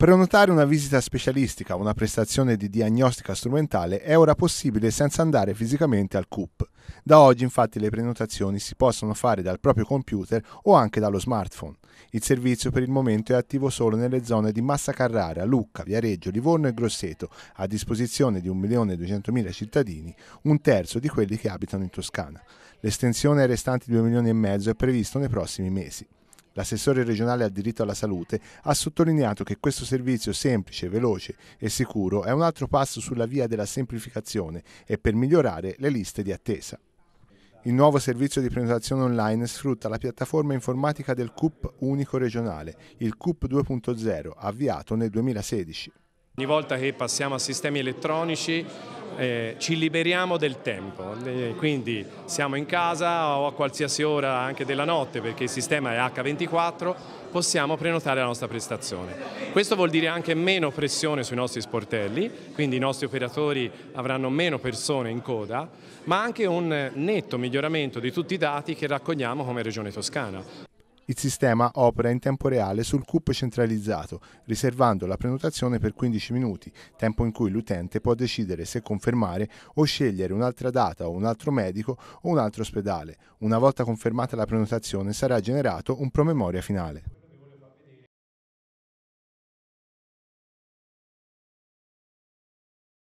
Prenotare una visita specialistica o una prestazione di diagnostica strumentale è ora possibile senza andare fisicamente al CUP. Da oggi infatti le prenotazioni si possono fare dal proprio computer o anche dallo smartphone. Il servizio per il momento è attivo solo nelle zone di Massa Carrara, Lucca, Viareggio, Livorno e Grosseto, a disposizione di 1.200.000 cittadini, un terzo di quelli che abitano in Toscana. L'estensione ai restanti 2 milioni e mezzo è prevista nei prossimi mesi. L'assessore regionale al diritto alla salute ha sottolineato che questo servizio semplice, veloce e sicuro è un altro passo sulla via della semplificazione e per migliorare le liste di attesa. Il nuovo servizio di prenotazione online sfrutta la piattaforma informatica del CUP unico regionale, il CUP 2.0, avviato nel 2016. Ogni volta che passiamo a sistemi elettronici eh, ci liberiamo del tempo, eh, quindi siamo in casa o a qualsiasi ora anche della notte perché il sistema è H24, possiamo prenotare la nostra prestazione. Questo vuol dire anche meno pressione sui nostri sportelli, quindi i nostri operatori avranno meno persone in coda, ma anche un eh, netto miglioramento di tutti i dati che raccogliamo come Regione Toscana. Il sistema opera in tempo reale sul CUP centralizzato, riservando la prenotazione per 15 minuti, tempo in cui l'utente può decidere se confermare o scegliere un'altra data o un altro medico o un altro ospedale. Una volta confermata la prenotazione sarà generato un promemoria finale.